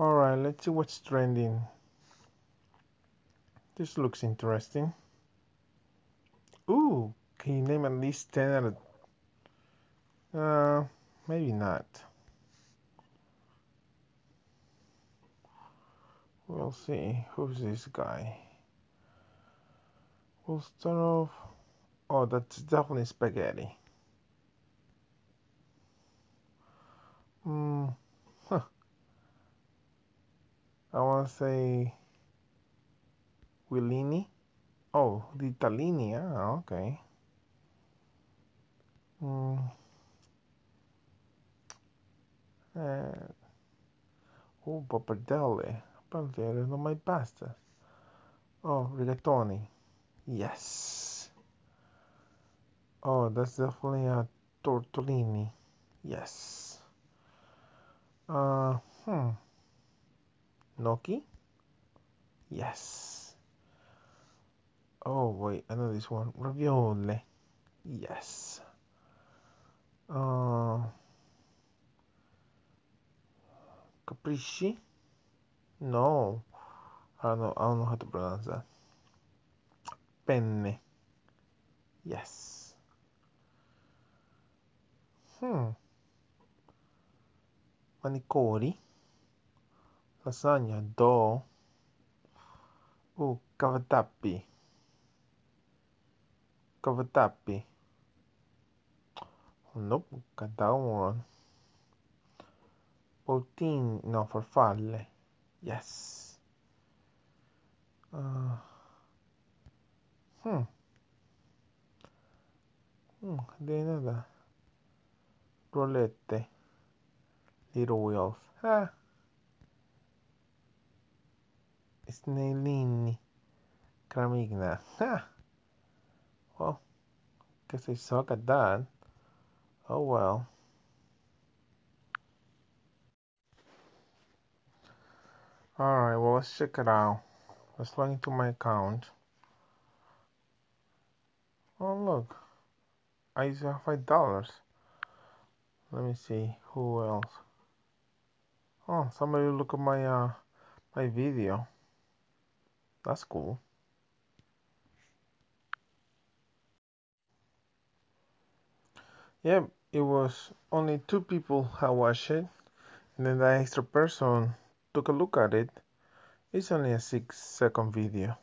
all right let's see what's trending this looks interesting Ooh, can you name at least 10 out of uh maybe not we'll see who's this guy we'll start off oh that's definitely spaghetti I want to say Willini. Oh, talini. Ah, okay. Mm. Eh. Oh, pappardelle. Pappardelle No, my pasta. Oh, rigatoni. Yes. Oh, that's definitely a tortellini. Yes. Uh, hmm. Noki. Yes. Oh wait, I know this one. Ravioli. Yes. Uh, Capricci. No. I don't know. I don't know how to pronounce that. Penne. Yes. Hmm. Manicori. Lasagna, dough. Ooh, cavatappi. Cavatappi. Nope, got that one. Poutine, no, farfalle. Yes. Uh, hmm. Hmm, I did Rolette. Little wheels. Ah. Snellini Cramigna. Huh. Well, guess they suck at that. Oh well. Alright, well let's check it out. Let's log into my account. Oh look. I used have five dollars. Let me see who else. Oh somebody look at my uh my video. That's cool. Yeah, it was only two people who watched it, and then the extra person took a look at it. It's only a six second video.